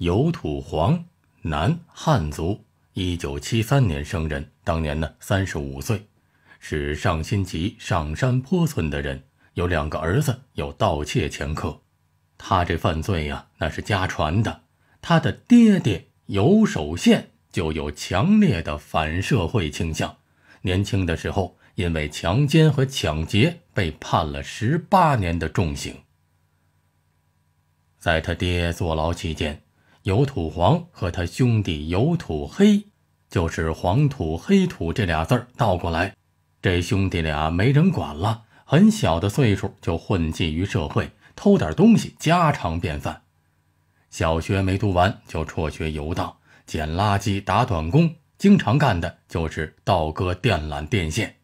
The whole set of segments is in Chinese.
尤土黄，男，汉族，一九七三年生人，当年呢三十五岁，是上新集上山坡村的人，有两个儿子有盗窃前科，他这犯罪呀那是家传的，他的爹爹尤守宪就有强烈的反社会倾向，年轻的时候因为强奸和抢劫被判了十八年的重刑，在他爹坐牢期间。有土黄和他兄弟有土黑，就是黄土黑土这俩字儿倒过来。这兄弟俩没人管了，很小的岁数就混迹于社会，偷点东西家常便饭。小学没读完就辍学游荡，捡垃圾打短工，经常干的就是倒割电缆电线。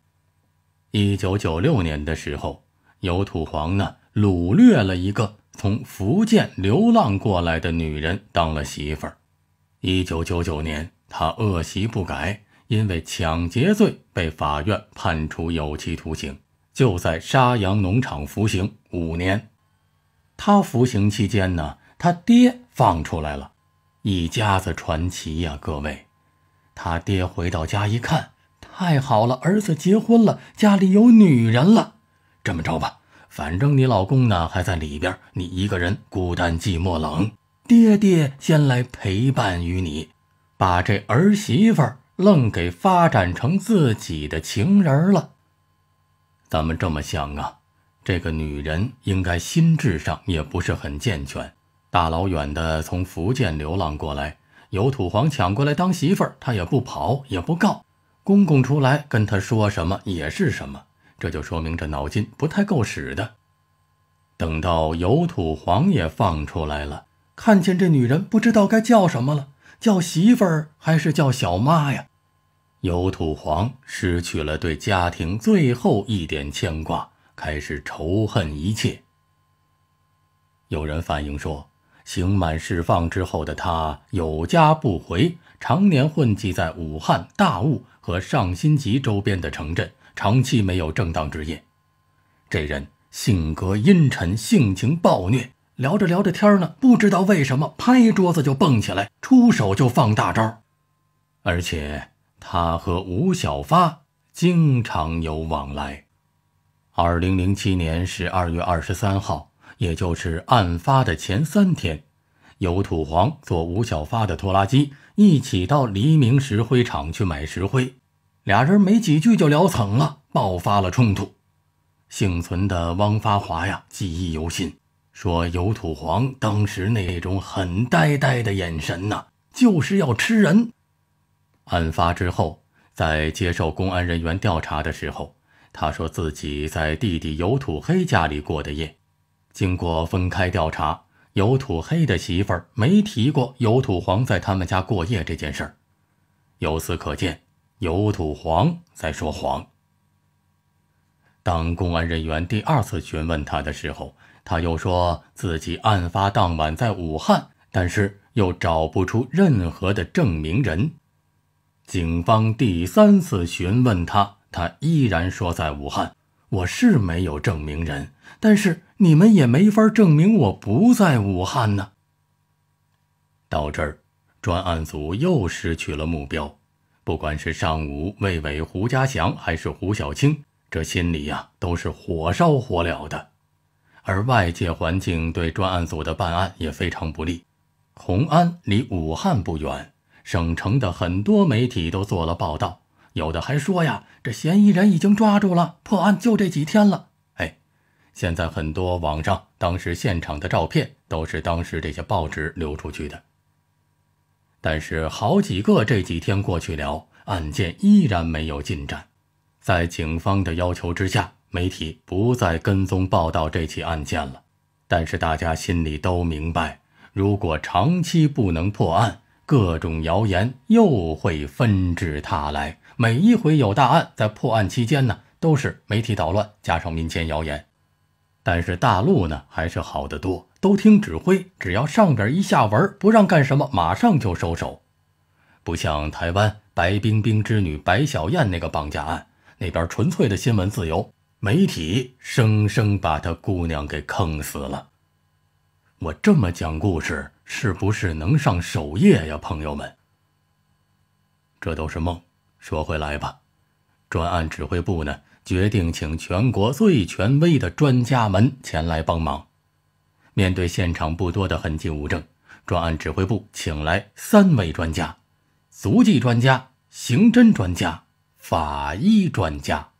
一九九六年的时候，有土黄呢掳掠了一个。从福建流浪过来的女人当了媳妇儿。一九九九年，他恶习不改，因为抢劫罪被法院判处有期徒刑，就在沙洋农场服刑五年。他服刑期间呢，他爹放出来了，一家子传奇呀，各位。他爹回到家一看，太好了，儿子结婚了，家里有女人了。这么着吧。反正你老公呢还在里边，你一个人孤单寂寞冷。爹爹先来陪伴于你，把这儿媳妇愣给发展成自己的情人了。咱们这么想啊，这个女人应该心智上也不是很健全，大老远的从福建流浪过来，有土皇抢过来当媳妇儿，她也不跑也不告，公公出来跟她说什么也是什么。这就说明这脑筋不太够使的。等到尤土黄也放出来了，看见这女人，不知道该叫什么了，叫媳妇儿还是叫小妈呀？尤土黄失去了对家庭最后一点牵挂，开始仇恨一切。有人反映说，刑满释放之后的他有家不回，常年混迹在武汉、大悟和上新集周边的城镇。长期没有正当职业，这人性格阴沉，性情暴虐。聊着聊着天呢，不知道为什么拍桌子就蹦起来，出手就放大招。而且他和吴小发经常有往来。二零零七年十二月二十三号，也就是案发的前三天，有土黄坐吴小发的拖拉机，一起到黎明石灰厂去买石灰。俩人没几句就聊蹭了，爆发了冲突。幸存的汪发华呀，记忆犹新，说油土黄当时那种很呆呆的眼神呐，就是要吃人。案发之后，在接受公安人员调查的时候，他说自己在弟弟油土黑家里过的夜。经过分开调查，油土黑的媳妇儿没提过油土黄在他们家过夜这件事儿。由此可见。有土黄在说谎。当公安人员第二次询问他的时候，他又说自己案发当晚在武汉，但是又找不出任何的证明人。警方第三次询问他，他依然说在武汉。我是没有证明人，但是你们也没法证明我不在武汉呢。到这儿，专案组又失去了目标。不管是尚武、魏伟、胡家祥，还是胡小青，这心里呀都是火烧火燎的。而外界环境对专案组的办案也非常不利。红安离武汉不远，省城的很多媒体都做了报道，有的还说呀：“这嫌疑人已经抓住了，破案就这几天了。”哎，现在很多网上当时现场的照片都是当时这些报纸流出去的。但是好几个这几天过去了，案件依然没有进展。在警方的要求之下，媒体不再跟踪报道这起案件了。但是大家心里都明白，如果长期不能破案，各种谣言又会纷至沓来。每一回有大案，在破案期间呢，都是媒体捣乱，加上民间谣言。但是大陆呢，还是好得多。都听指挥，只要上边一下文，不让干什么，马上就收手。不像台湾白冰冰之女白小燕那个绑架案，那边纯粹的新闻自由，媒体生生把她姑娘给坑死了。我这么讲故事，是不是能上首页呀，朋友们？这都是梦。说回来吧，专案指挥部呢，决定请全国最权威的专家们前来帮忙。面对现场不多的痕迹物证，专案指挥部请来三位专家：足迹专家、刑侦专家、法医专家。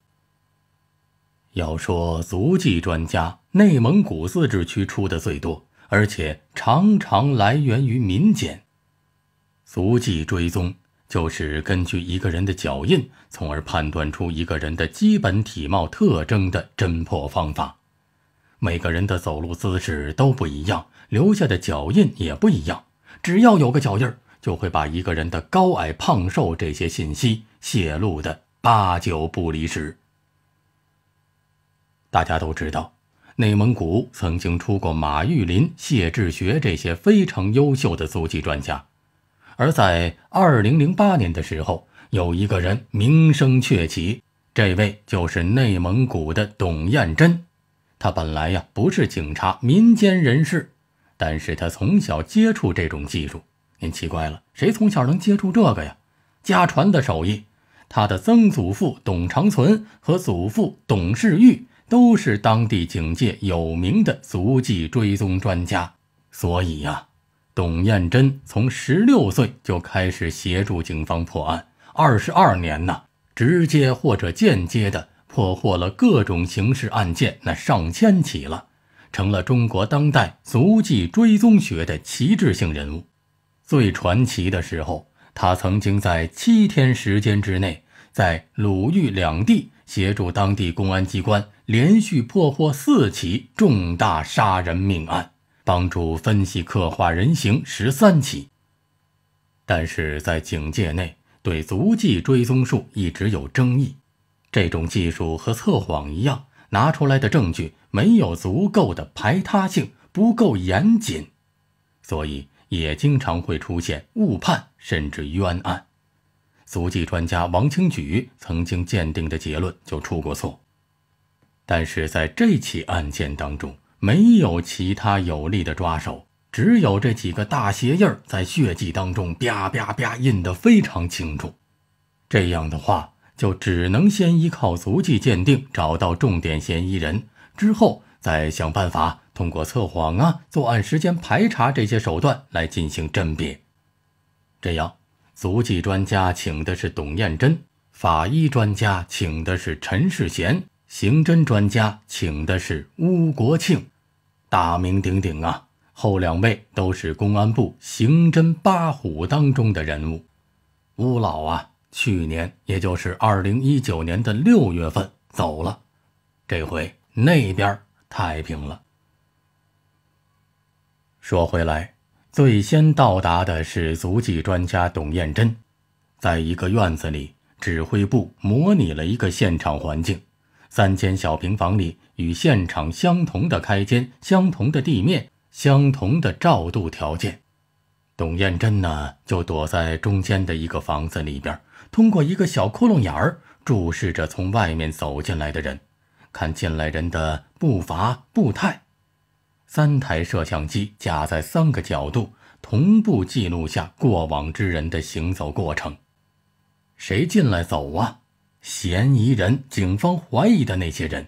要说足迹专家，内蒙古自治区出的最多，而且常常来源于民间。足迹追踪就是根据一个人的脚印，从而判断出一个人的基本体貌特征的侦破方法。每个人的走路姿势都不一样，留下的脚印也不一样。只要有个脚印，就会把一个人的高矮、胖瘦这些信息泄露的八九不离十。大家都知道，内蒙古曾经出过马玉林、谢志学这些非常优秀的足迹专家。而在2008年的时候，有一个人名声鹊起，这位就是内蒙古的董彦珍。他本来呀不是警察，民间人士，但是他从小接触这种技术。您奇怪了，谁从小能接触这个呀？家传的手艺。他的曾祖父董长存和祖父董世玉都是当地警界有名的足迹追踪专家，所以呀，董艳珍从十六岁就开始协助警方破案，二十二年呢，直接或者间接的。破获了各种刑事案件，那上千起了，成了中国当代足迹追踪学的旗帜性人物。最传奇的时候，他曾经在七天时间之内，在鲁豫两地协助当地公安机关连续破获四起重大杀人命案，帮助分析刻画人形十三起。但是在警界内，对足迹追踪术一直有争议。这种技术和测谎一样，拿出来的证据没有足够的排他性，不够严谨，所以也经常会出现误判甚至冤案。足迹专家王清举曾经鉴定的结论就出过错，但是在这起案件当中，没有其他有力的抓手，只有这几个大鞋印在血迹当中啪啪啪印得非常清楚，这样的话。就只能先依靠足迹鉴定找到重点嫌疑人，之后再想办法通过测谎啊、作案时间排查这些手段来进行甄别。这样，足迹专家请的是董艳珍，法医专家请的是陈世贤，刑侦专家请的是邬国庆，大名鼎鼎啊！后两位都是公安部刑侦八虎当中的人物，邬老啊。去年，也就是二零一九年的六月份走了。这回那边太平了。说回来，最先到达的是足迹专家董艳珍，在一个院子里指挥部模拟了一个现场环境，三间小平房里与现场相同的开间、相同的地面、相同的照度条件。董艳珍呢，就躲在中间的一个房子里边，通过一个小窟窿眼儿注视着从外面走进来的人，看进来人的步伐、步态。三台摄像机架在三个角度，同步记录下过往之人的行走过程。谁进来走啊？嫌疑人，警方怀疑的那些人，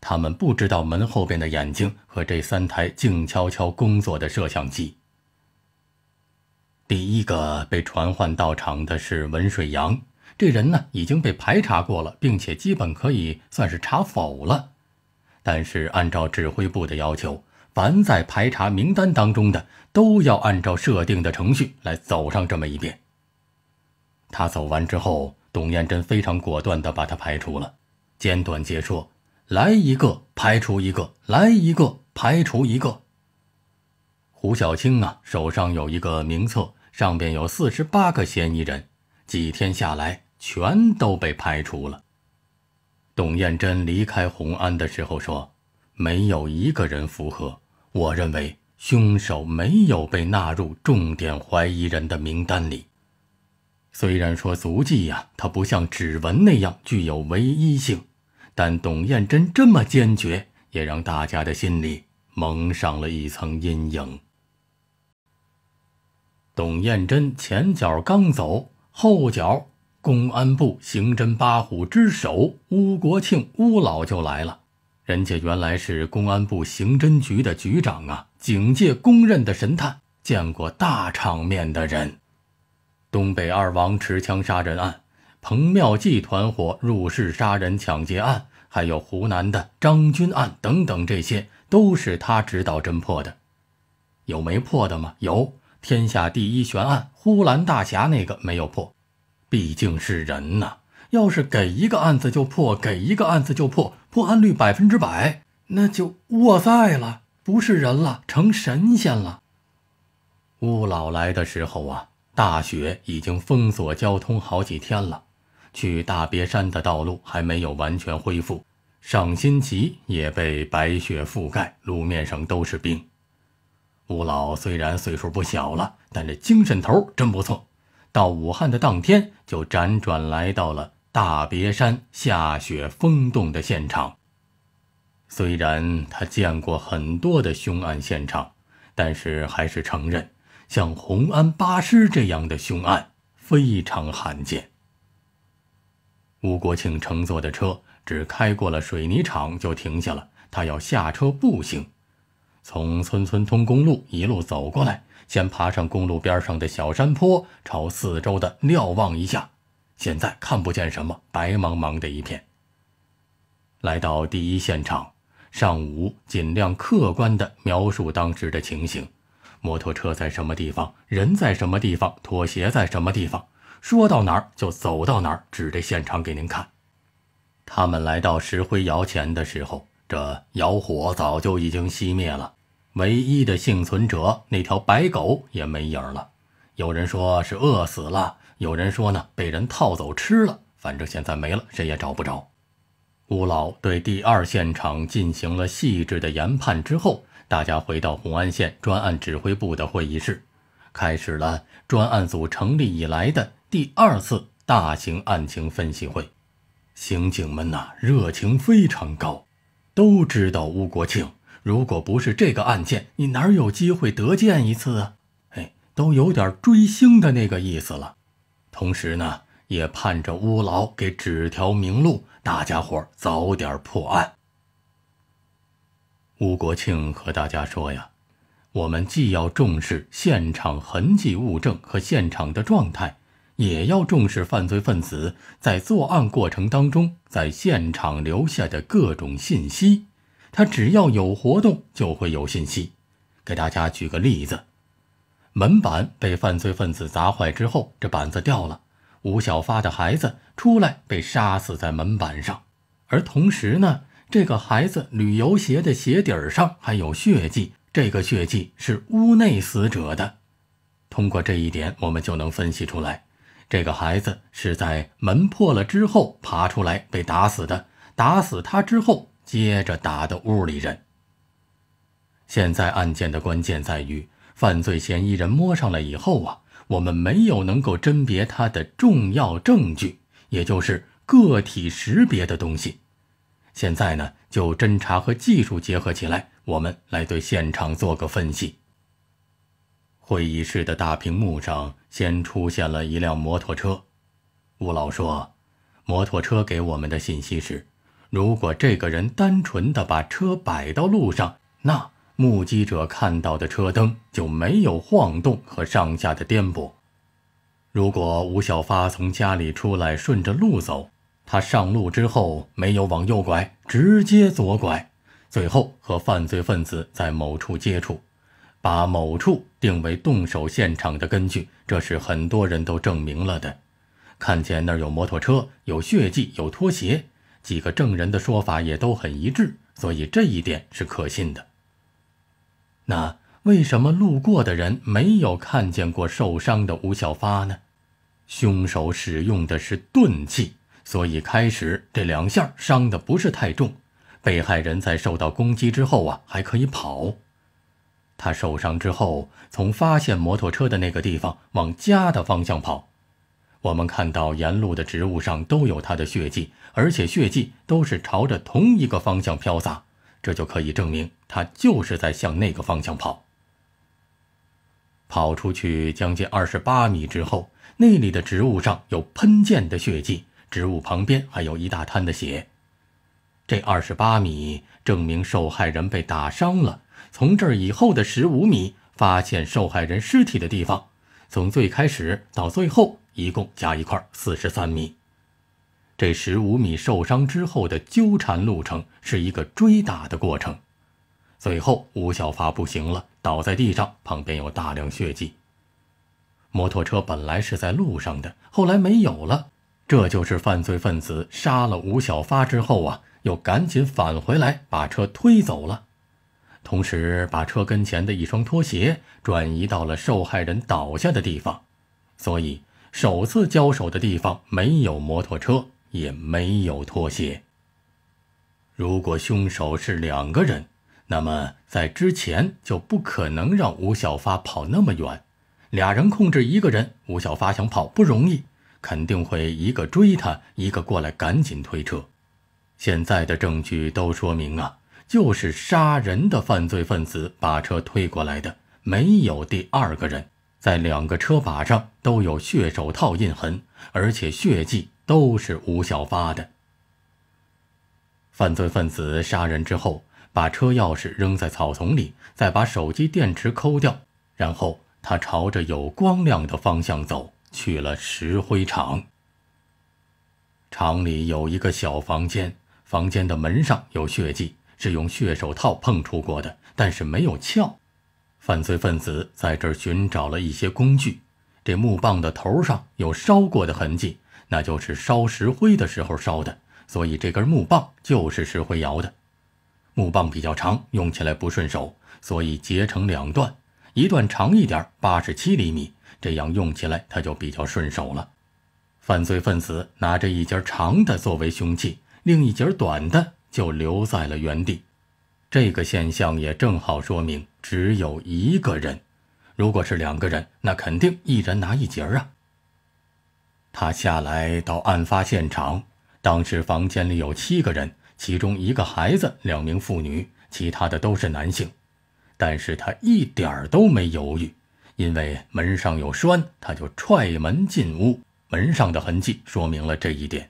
他们不知道门后边的眼睛和这三台静悄悄工作的摄像机。第一个被传唤到场的是文水阳，这人呢已经被排查过了，并且基本可以算是查否了。但是按照指挥部的要求，凡在排查名单当中的，都要按照设定的程序来走上这么一遍。他走完之后，董艳珍非常果断地把他排除了。简短截说：来一个排除一个，来一个排除一个。胡小青啊，手上有一个名册。上边有四十八个嫌疑人，几天下来全都被排除了。董艳珍离开红安的时候说：“没有一个人符合。”我认为凶手没有被纳入重点怀疑人的名单里。虽然说足迹呀，它不像指纹那样具有唯一性，但董艳珍这么坚决，也让大家的心里蒙上了一层阴影。董艳珍前脚刚走，后脚公安部刑侦八虎之首乌国庆乌老就来了。人家原来是公安部刑侦局的局长啊，警界公认的神探，见过大场面的人。东北二王持枪杀人案、彭妙计团伙入室杀人抢劫案，还有湖南的张军案等等，这些都是他指导侦破的。有没破的吗？有。天下第一悬案，呼兰大侠那个没有破，毕竟是人呐。要是给一个案子就破，给一个案子就破，破案率百分之百，那就哇塞了，不是人了，成神仙了。乌老来的时候啊，大雪已经封锁交通好几天了，去大别山的道路还没有完全恢复，赏心集也被白雪覆盖，路面上都是冰。吴老虽然岁数不小了，但这精神头真不错。到武汉的当天，就辗转来到了大别山下雪封冻的现场。虽然他见过很多的凶案现场，但是还是承认，像红安八师这样的凶案非常罕见。吴国庆乘坐的车只开过了水泥厂就停下了，他要下车步行。从村村通公路一路走过来，先爬上公路边上的小山坡，朝四周的瞭望一下。现在看不见什么，白茫茫的一片。来到第一现场，尚武尽量客观地描述当时的情形：摩托车在什么地方，人在什么地方，拖鞋在什么地方。说到哪儿就走到哪儿，指着现场给您看。他们来到石灰窑前的时候。这窑火早就已经熄灭了，唯一的幸存者那条白狗也没影了。有人说是饿死了，有人说呢被人套走吃了，反正现在没了，谁也找不着。吴老对第二现场进行了细致的研判之后，大家回到红安县专案指挥部的会议室，开始了专案组成立以来的第二次大型案情分析会。刑警们呐，热情非常高。都知道吴国庆，如果不是这个案件，你哪有机会得见一次啊？哎，都有点追星的那个意思了。同时呢，也盼着吴老给指条明路，大家伙早点破案。吴国庆和大家说呀，我们既要重视现场痕迹物证和现场的状态。也要重视犯罪分子在作案过程当中在现场留下的各种信息。他只要有活动，就会有信息。给大家举个例子：门板被犯罪分子砸坏之后，这板子掉了。吴小发的孩子出来被杀死在门板上，而同时呢，这个孩子旅游鞋的鞋底上还有血迹，这个血迹是屋内死者的。通过这一点，我们就能分析出来。这个孩子是在门破了之后爬出来被打死的，打死他之后接着打的屋里人。现在案件的关键在于犯罪嫌疑人摸上来以后啊，我们没有能够甄别他的重要证据，也就是个体识别的东西。现在呢，就侦查和技术结合起来，我们来对现场做个分析。会议室的大屏幕上先出现了一辆摩托车。吴老说：“摩托车给我们的信息是，如果这个人单纯的把车摆到路上，那目击者看到的车灯就没有晃动和上下的颠簸。如果吴小发从家里出来顺着路走，他上路之后没有往右拐，直接左拐，最后和犯罪分子在某处接触。”把某处定为动手现场的根据，这是很多人都证明了的。看见那儿有摩托车，有血迹，有拖鞋，几个证人的说法也都很一致，所以这一点是可信的。那为什么路过的人没有看见过受伤的吴小发呢？凶手使用的是钝器，所以开始这两下伤的不是太重，被害人在受到攻击之后啊还可以跑。他受伤之后，从发现摩托车的那个地方往家的方向跑。我们看到沿路的植物上都有他的血迹，而且血迹都是朝着同一个方向飘洒，这就可以证明他就是在向那个方向跑。跑出去将近二十八米之后，那里的植物上有喷溅的血迹，植物旁边还有一大滩的血。这二十八米证明受害人被打伤了。从这儿以后的十五米发现受害人尸体的地方，从最开始到最后一共加一块四十三米。这十五米受伤之后的纠缠路程是一个追打的过程。最后吴小发不行了，倒在地上，旁边有大量血迹。摩托车本来是在路上的，后来没有了。这就是犯罪分子杀了吴小发之后啊，又赶紧返回来把车推走了。同时，把车跟前的一双拖鞋转移到了受害人倒下的地方，所以首次交手的地方没有摩托车，也没有拖鞋。如果凶手是两个人，那么在之前就不可能让吴小发跑那么远，俩人控制一个人，吴小发想跑不容易，肯定会一个追他，一个过来赶紧推车。现在的证据都说明啊。就是杀人的犯罪分子把车推过来的，没有第二个人。在两个车把上都有血手套印痕，而且血迹都是吴小发的。犯罪分子杀人之后，把车钥匙扔在草丛里，再把手机电池抠掉，然后他朝着有光亮的方向走去了石灰厂。厂里有一个小房间，房间的门上有血迹。是用血手套碰出过的，但是没有撬。犯罪分子在这儿寻找了一些工具。这木棒的头上有烧过的痕迹，那就是烧石灰的时候烧的，所以这根木棒就是石灰窑的。木棒比较长，用起来不顺手，所以截成两段，一段长一点，八十七厘米，这样用起来它就比较顺手了。犯罪分子拿着一截长的作为凶器，另一截短的。就留在了原地，这个现象也正好说明只有一个人。如果是两个人，那肯定一人拿一截儿啊。他下来到案发现场，当时房间里有七个人，其中一个孩子，两名妇女，其他的都是男性。但是他一点儿都没犹豫，因为门上有栓，他就踹门进屋。门上的痕迹说明了这一点。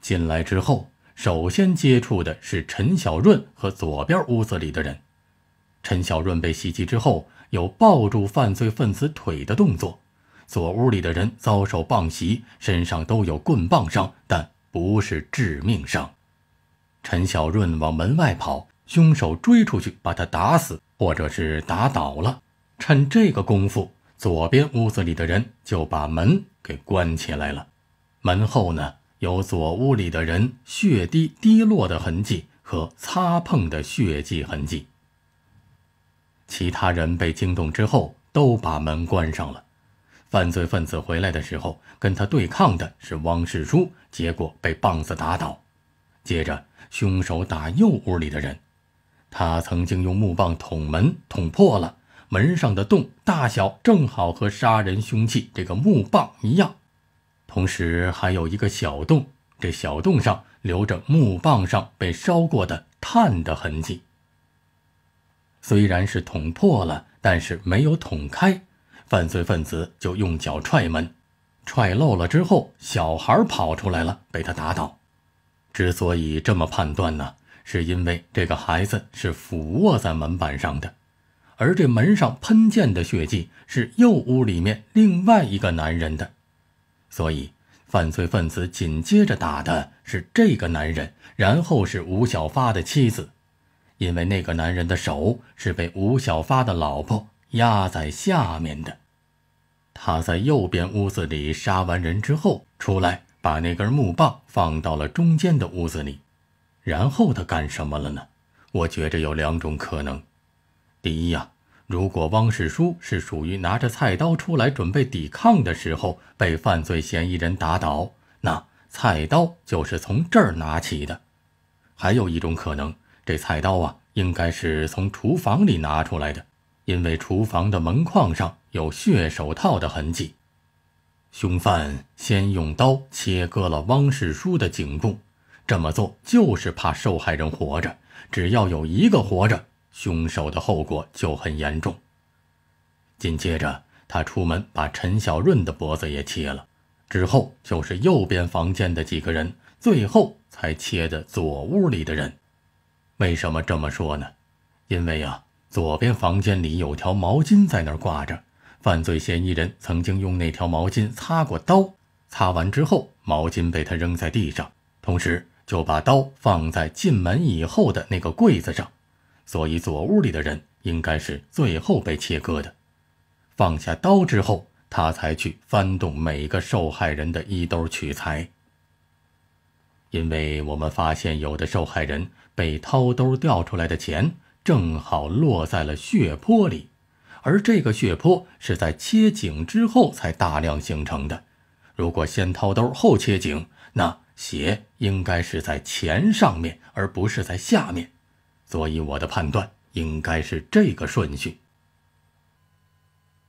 进来之后。首先接触的是陈小润和左边屋子里的人。陈小润被袭击之后，有抱住犯罪分子腿的动作。左屋里的人遭受棒袭，身上都有棍棒伤，但不是致命伤。陈小润往门外跑，凶手追出去把他打死，或者是打倒了。趁这个功夫，左边屋子里的人就把门给关起来了。门后呢？有左屋里的人血滴滴落的痕迹和擦碰的血迹痕迹。其他人被惊动之后，都把门关上了。犯罪分子回来的时候，跟他对抗的是汪世书，结果被棒子打倒。接着，凶手打右屋里的人，他曾经用木棒捅门，捅破了门上的洞，大小正好和杀人凶器这个木棒一样。同时还有一个小洞，这小洞上留着木棒上被烧过的炭的痕迹。虽然是捅破了，但是没有捅开。犯罪分子就用脚踹门，踹漏了之后，小孩跑出来了，被他打倒。之所以这么判断呢，是因为这个孩子是俯卧在门板上的，而这门上喷溅的血迹是右屋里面另外一个男人的。所以，犯罪分子紧接着打的是这个男人，然后是吴小发的妻子，因为那个男人的手是被吴小发的老婆压在下面的。他在右边屋子里杀完人之后，出来把那根木棒放到了中间的屋子里，然后他干什么了呢？我觉着有两种可能：第一呀。如果汪世书是属于拿着菜刀出来准备抵抗的时候被犯罪嫌疑人打倒，那菜刀就是从这儿拿起的。还有一种可能，这菜刀啊，应该是从厨房里拿出来的，因为厨房的门框上有血手套的痕迹。凶犯先用刀切割了汪世书的颈部，这么做就是怕受害人活着，只要有一个活着。凶手的后果就很严重。紧接着，他出门把陈小润的脖子也切了，之后就是右边房间的几个人，最后才切的左屋里的人。为什么这么说呢？因为呀，左边房间里有条毛巾在那儿挂着，犯罪嫌疑人曾经用那条毛巾擦过刀，擦完之后，毛巾被他扔在地上，同时就把刀放在进门以后的那个柜子上。所以，左屋里的人应该是最后被切割的。放下刀之后，他才去翻动每个受害人的衣兜取财。因为我们发现，有的受害人被掏兜掉出来的钱正好落在了血泊里，而这个血泊是在切颈之后才大量形成的。如果先掏兜后切颈，那血应该是在钱上面，而不是在下面。所以我的判断应该是这个顺序。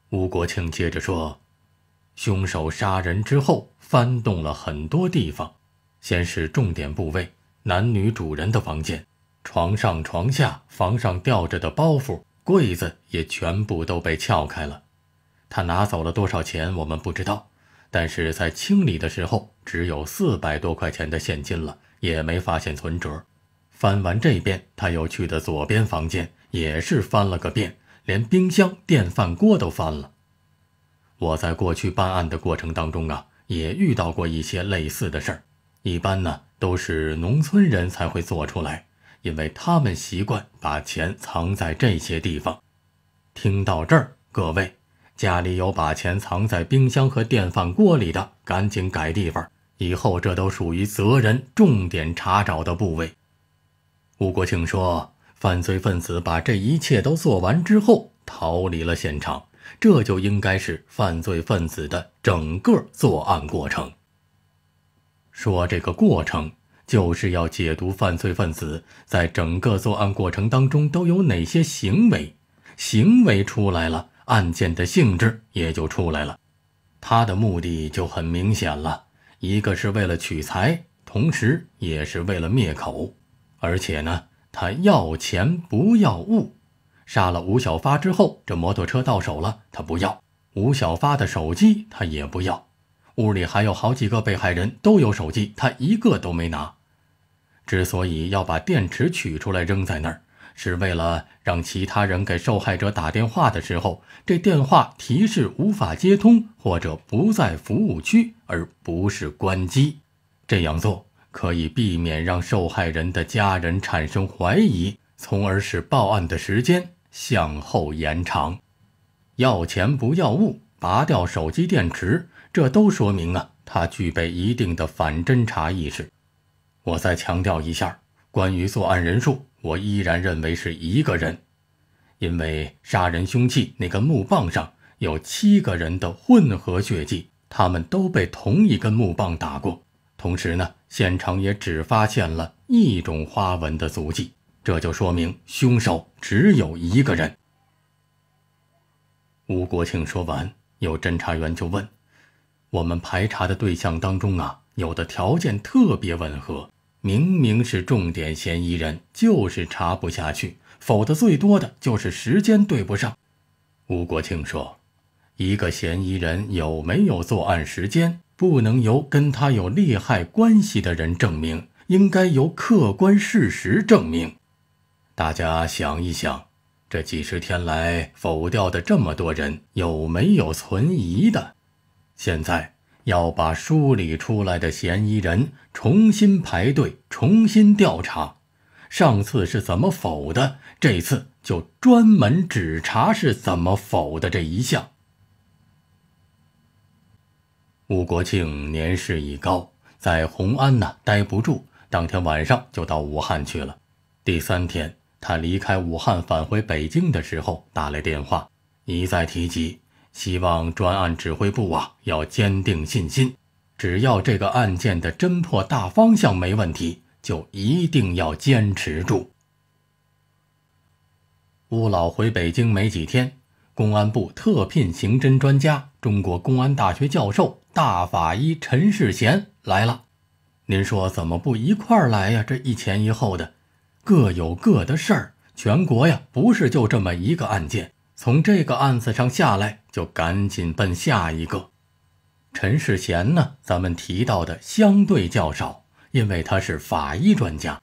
吴国庆接着说：“凶手杀人之后，翻动了很多地方，先是重点部位，男女主人的房间，床上、床下、房上吊着的包袱，柜子也全部都被撬开了。他拿走了多少钱，我们不知道，但是在清理的时候，只有四百多块钱的现金了，也没发现存折。”翻完这边，他又去的左边房间，也是翻了个遍，连冰箱、电饭锅都翻了。我在过去办案的过程当中啊，也遇到过一些类似的事儿。一般呢，都是农村人才会做出来，因为他们习惯把钱藏在这些地方。听到这儿，各位，家里有把钱藏在冰箱和电饭锅里的，赶紧改地方，以后这都属于责任重点查找的部位。吴国庆说：“犯罪分子把这一切都做完之后，逃离了现场。这就应该是犯罪分子的整个作案过程。说这个过程，就是要解读犯罪分子在整个作案过程当中都有哪些行为。行为出来了，案件的性质也就出来了。他的目的就很明显了，一个是为了取财，同时也是为了灭口。”而且呢，他要钱不要物。杀了吴小发之后，这摩托车到手了，他不要；吴小发的手机他也不要。屋里还有好几个被害人都有手机，他一个都没拿。之所以要把电池取出来扔在那儿，是为了让其他人给受害者打电话的时候，这电话提示无法接通或者不在服务区，而不是关机。这样做。可以避免让受害人的家人产生怀疑，从而使报案的时间向后延长。要钱不要物，拔掉手机电池，这都说明啊，他具备一定的反侦查意识。我再强调一下，关于作案人数，我依然认为是一个人，因为杀人凶器那根木棒上有七个人的混合血迹，他们都被同一根木棒打过。同时呢，现场也只发现了一种花纹的足迹，这就说明凶手只有一个人。吴国庆说完，有侦查员就问：“我们排查的对象当中啊，有的条件特别吻合，明明是重点嫌疑人，就是查不下去。否则最多的就是时间对不上。”吴国庆说：“一个嫌疑人有没有作案时间？”不能由跟他有利害关系的人证明，应该由客观事实证明。大家想一想，这几十天来否掉的这么多人，有没有存疑的？现在要把梳理出来的嫌疑人重新排队，重新调查。上次是怎么否的？这次就专门只查是怎么否的这一项。吴国庆年事已高，在红安呢待不住，当天晚上就到武汉去了。第三天，他离开武汉返回北京的时候，打来电话，一再提及希望专案指挥部啊要坚定信心，只要这个案件的侦破大方向没问题，就一定要坚持住。吴老回北京没几天。公安部特聘刑侦专家、中国公安大学教授、大法医陈世贤来了。您说怎么不一块儿来呀？这一前一后的，各有各的事儿。全国呀，不是就这么一个案件，从这个案子上下来就赶紧奔下一个。陈世贤呢，咱们提到的相对较少，因为他是法医专家。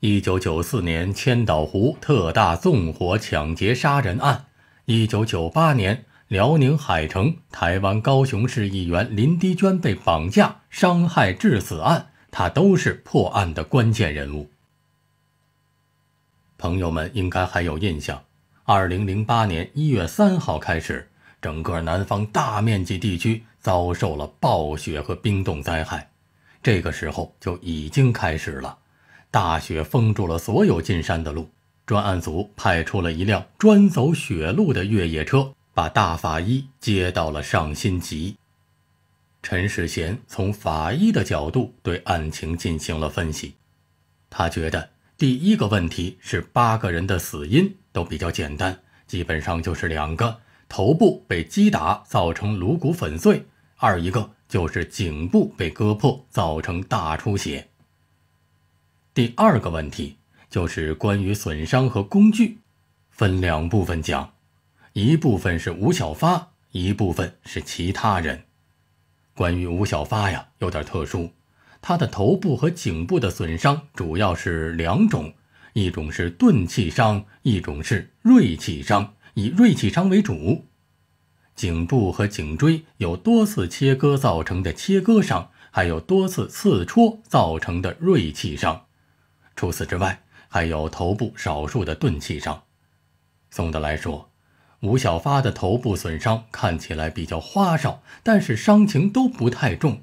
一九九四年千岛湖特大纵火、抢劫、杀人案。一九九八年，辽宁海城、台湾高雄市议员林迪娟被绑架、伤害致死案，他都是破案的关键人物。朋友们应该还有印象，二零零八年一月三号开始，整个南方大面积地区遭受了暴雪和冰冻灾害，这个时候就已经开始了，大雪封住了所有进山的路。专案组派出了一辆专走雪路的越野车，把大法医接到了上新集。陈世贤从法医的角度对案情进行了分析。他觉得第一个问题是八个人的死因都比较简单，基本上就是两个：头部被击打造成颅骨粉碎，二一个就是颈部被割破造成大出血。第二个问题。就是关于损伤和工具，分两部分讲，一部分是吴小发，一部分是其他人。关于吴小发呀，有点特殊，他的头部和颈部的损伤主要是两种，一种是钝器伤，一种是锐器伤，以锐器伤为主。颈部和颈椎有多次切割造成的切割伤，还有多次刺戳造成的锐器伤。除此之外。还有头部少数的钝器伤。总的来说，吴小发的头部损伤看起来比较花哨，但是伤情都不太重。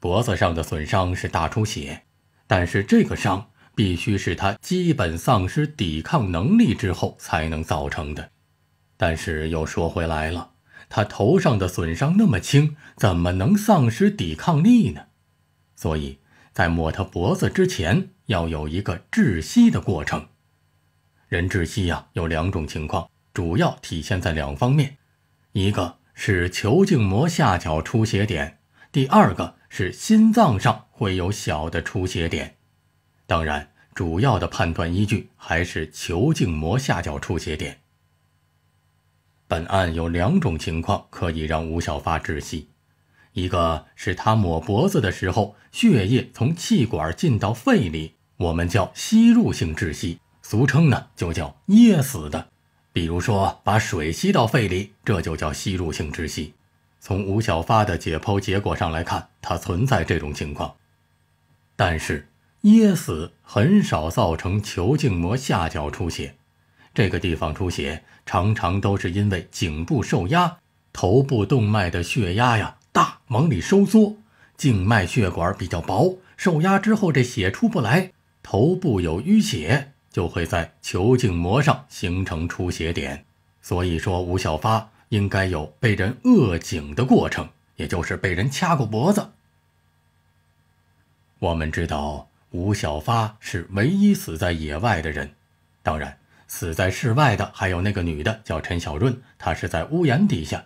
脖子上的损伤是大出血，但是这个伤必须是他基本丧失抵抗能力之后才能造成的。但是又说回来了，他头上的损伤那么轻，怎么能丧失抵抗力呢？所以。在抹他脖子之前，要有一个窒息的过程。人窒息呀，有两种情况，主要体现在两方面：一个是球颈膜下角出血点，第二个是心脏上会有小的出血点。当然，主要的判断依据还是球颈膜下角出血点。本案有两种情况可以让吴小发窒息。一个是他抹脖子的时候，血液从气管进到肺里，我们叫吸入性窒息，俗称呢就叫噎死的。比如说把水吸到肺里，这就叫吸入性窒息。从吴小发的解剖结果上来看，他存在这种情况，但是噎死很少造成球颈膜下角出血，这个地方出血常常都是因为颈部受压，头部动脉的血压呀。往里收缩，静脉血管比较薄，受压之后这血出不来，头部有淤血，就会在球颈膜上形成出血点。所以说，吴小发应该有被人扼颈的过程，也就是被人掐过脖子。我们知道，吴小发是唯一死在野外的人，当然，死在室外的还有那个女的，叫陈小润，她是在屋檐底下。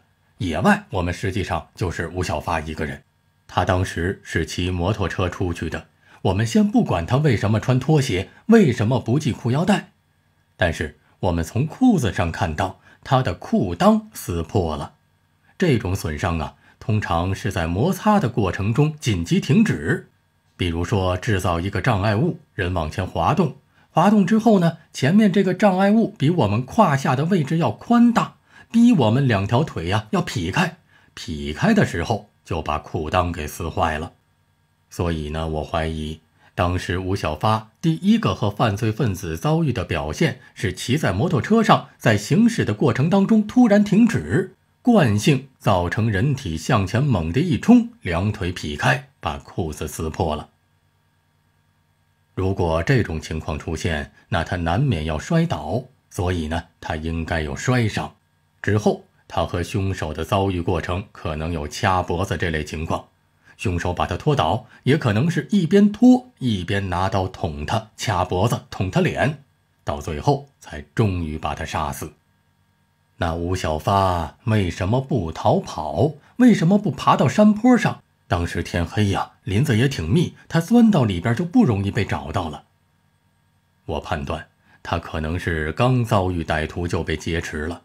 野外，我们实际上就是吴小发一个人。他当时是骑摩托车出去的。我们先不管他为什么穿拖鞋，为什么不系裤腰带，但是我们从裤子上看到他的裤裆撕破了。这种损伤啊，通常是在摩擦的过程中紧急停止，比如说制造一个障碍物，人往前滑动，滑动之后呢，前面这个障碍物比我们胯下的位置要宽大。逼我们两条腿呀，要劈开，劈开的时候就把裤裆给撕坏了。所以呢，我怀疑当时吴小发第一个和犯罪分子遭遇的表现是骑在摩托车上，在行驶的过程当中突然停止，惯性造成人体向前猛地一冲，两腿劈开，把裤子撕破了。如果这种情况出现，那他难免要摔倒，所以呢，他应该有摔伤。之后，他和凶手的遭遇过程可能有掐脖子这类情况，凶手把他拖倒，也可能是一边拖一边拿刀捅他、掐脖子、捅他脸，到最后才终于把他杀死。那吴小发为什么不逃跑？为什么不爬到山坡上？当时天黑呀，林子也挺密，他钻到里边就不容易被找到了。我判断他可能是刚遭遇歹徒就被劫持了。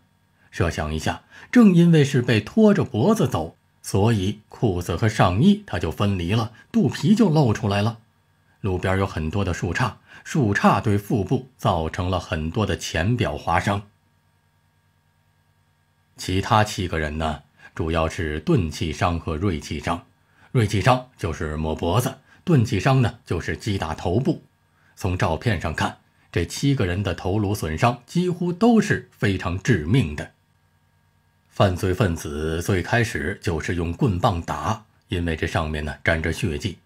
设想一下，正因为是被拖着脖子走，所以裤子和上衣它就分离了，肚皮就露出来了。路边有很多的树杈，树杈对腹部造成了很多的浅表划伤。其他七个人呢，主要是钝器伤和锐器伤。锐器伤就是抹脖子，钝器伤呢就是击打头部。从照片上看，这七个人的头颅损伤几乎都是非常致命的。犯罪分子最开始就是用棍棒打，因为这上面呢沾着血迹。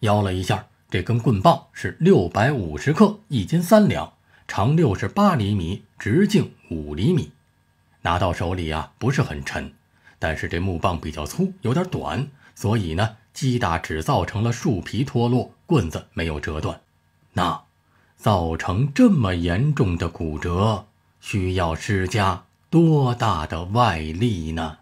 摇了一下，这根棍棒是六百五十克，一斤三两，长六十八厘米，直径五厘米。拿到手里啊不是很沉，但是这木棒比较粗，有点短，所以呢击打只造成了树皮脱落，棍子没有折断。那造成这么严重的骨折，需要施加。多大的外力呢？